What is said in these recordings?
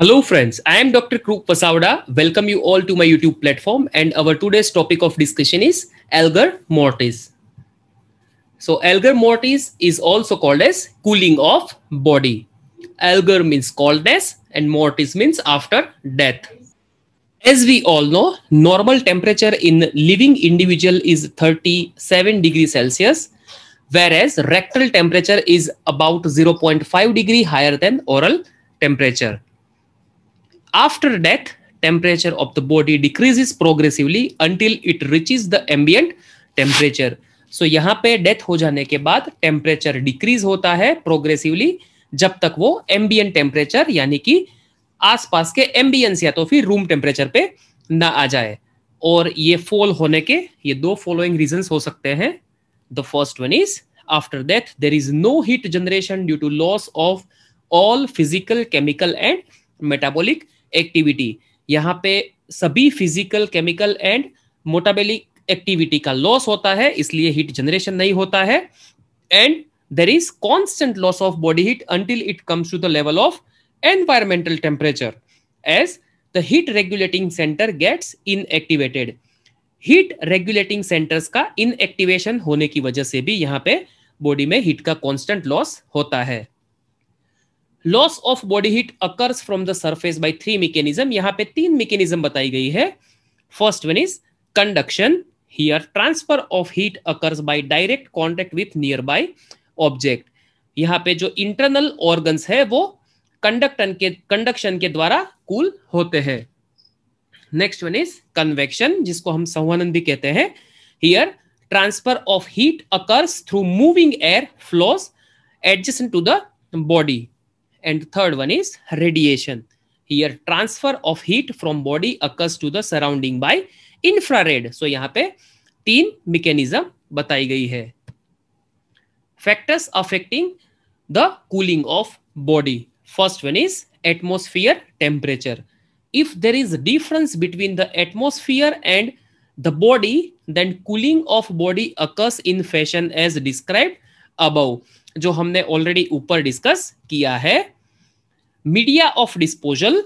Hello friends, I am Dr. Kruk Pasauda. Welcome you all to my YouTube platform and our today's topic of discussion is algar mortis. So algar mortis is also called as cooling of body. Algar means coldness and mortis means after death. As we all know, normal temperature in living individual is 37 degrees Celsius, whereas rectal temperature is about 0.5 degree higher than oral temperature. After death, temperature of the body decreases progressively until it reaches the ambient temperature. So so, यहाँ पे death हो जाने के बाद temperature decrease होता है progressively जब तक वो एम्बियन टेम्परेचर यानी कि आसपास के एम्बियंस या तो फिर रूम टेम्परेचर पे ना आ जाए और ये फॉल होने के ये दो फॉलोइंग रीजंस हो सकते हैं the first one is after death there is no heat generation due to loss of all physical chemical and metabolic activity यहाँ पे सभी physical chemical and metabolic activity का लॉस होता है इसलिए हीट जनरेशन नहीं होता है and there is constant loss of body heat until it comes to the level of environmental temperature as the heat regulating center gets inactivated heat regulating centres का inactivation होने की वजह से भी यहाँ पे बॉडी में हीट का कॉन्स्टेंट लॉस होता है loss of body heat occurs from the surface by three mechanism यहां पे तीन मेकेनिज्म बताई गई है first one is conduction here transfer of heat occurs by direct contact with near by object यहां पे जो इंटरनल ऑर्गन्स है वो कंडक्टन के कंडक्शन के द्वारा कूल होते हैं नेक्स्ट वन इज कन्वेक्शन जिसको हम संवहनन भी कहते हैं here transfer of heat occurs through moving air flows adjacent to the body And third one is radiation. Here transfer of heat from body occurs to the surrounding by infrared. So यहाँ पे teen mechanism बताई गई Factors affecting the cooling of body. First one is atmosphere temperature. If there is difference between the atmosphere and the body, then cooling of body occurs in fashion as described above. जो हमने already ऊपर discuss किया है media of disposal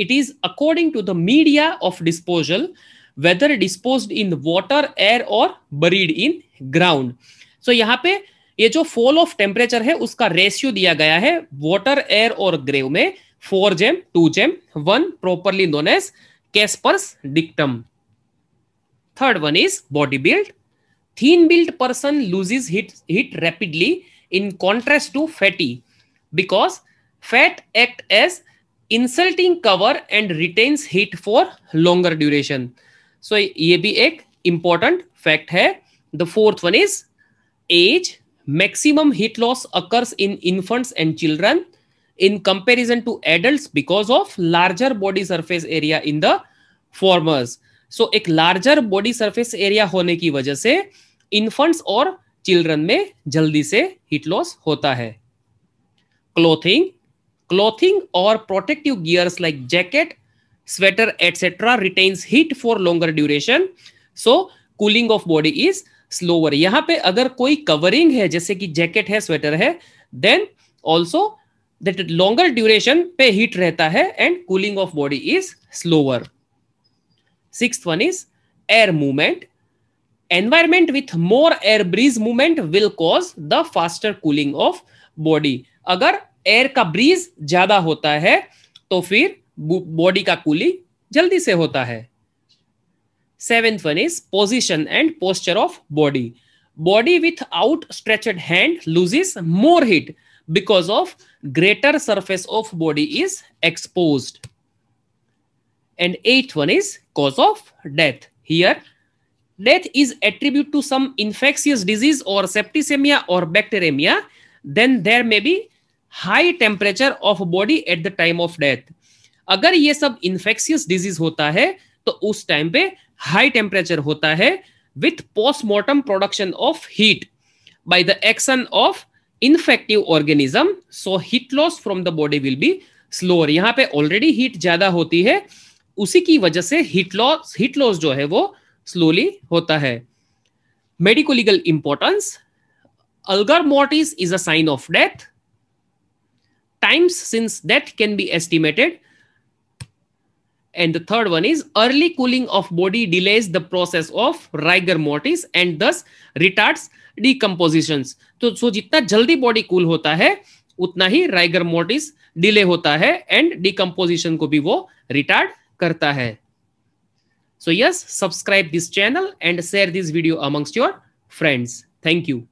it is according to the media of disposal whether dispose in water air और buried in ground so यहां पे ये जो फॉल ऑफ टेम्परेचर है उसका रेशियो दिया गया है वॉटर एयर और ग्रेव में फोर जेम टू जेम one properly known as Casper's dictum third one is body build thin build person loses is heat heat rapidly in contrast to fatty because fat act as insulating cover and retains heat for longer duration so ये भी एक important fact है the fourth one is as maximum heat loss occurs in infants and children in comparison to adult because of larger body surface area in the formers so एक larger body surface area होने की वजह से infants और children में जल्दी से heat loss होता है क्लोथिंग क्लोथिंग और protective gears like jacket sweater etcetera retains heat for longer duration so cooling of body is slower यहां पे अगर कोई कवरिंग है जैसे कि जैकेट है स्वेटर है then also that longer duration पे हीट रहता है and cooling of body is slower six one is air movement environment with more air breeze movement will cause the faster cooling of body अगर air का breeze ज्यादा होता है तो फिर बॉडी का कूलिंग जल्दी से होता है seventh one is position and posture of body body with out stretch hand loses more heat because of greater surface of body is expose and eight one is cause of death here death is attributed to some infectious disease or septicemia or bacteremia, then there may be high temperature of body at the time of death. agar ye sab infectious disease hota hai to us time pe high temperature hota hai with postmortem production of heat by the action of infective organism. So heat loss from the body will be slower. yahan pe already heat ज्यादा hoti hai usi ki wajah se heat loss heat loss jo hai wo slowly होता है medicolegal importance algor mortis is a sign of death times since death can be estimated and the third one is early cooling of body delays the process of rigor mortis and thus retard decomposition तो so जितना जल्दी body cool होता है उतना ही rigor mortis delay होता है and decomposition को भी वो रिटार्ड करता है So yes, subscribe this channel and share this video amongst your friends. Thank you.